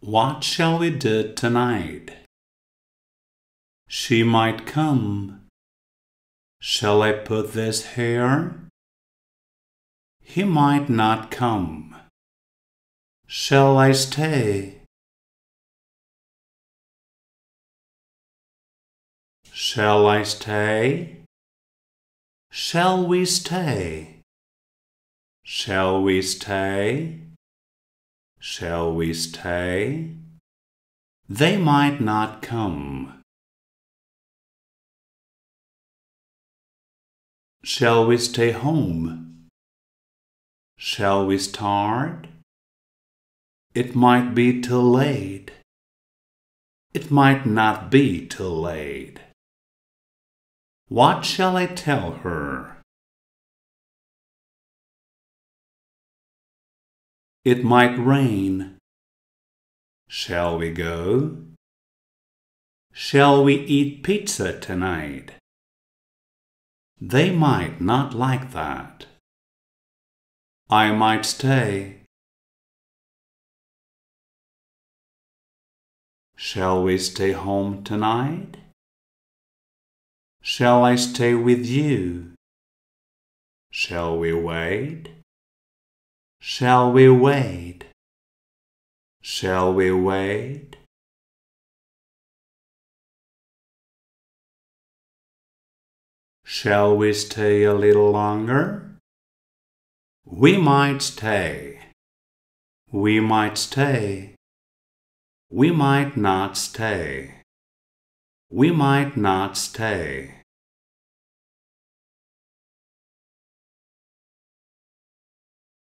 What shall we do tonight? She might come. Shall I put this here? He might not come. Shall I stay? Shall I stay? Shall we stay? Shall we stay? Shall we stay? They might not come. Shall we stay home? Shall we start? It might be too late. It might not be too late. What shall I tell her? It might rain. Shall we go? Shall we eat pizza tonight? They might not like that. I might stay. Shall we stay home tonight? Shall I stay with you? Shall we wait? Shall we wait? Shall we wait? Shall we stay a little longer? We might stay. We might stay. We might not stay. We might not stay.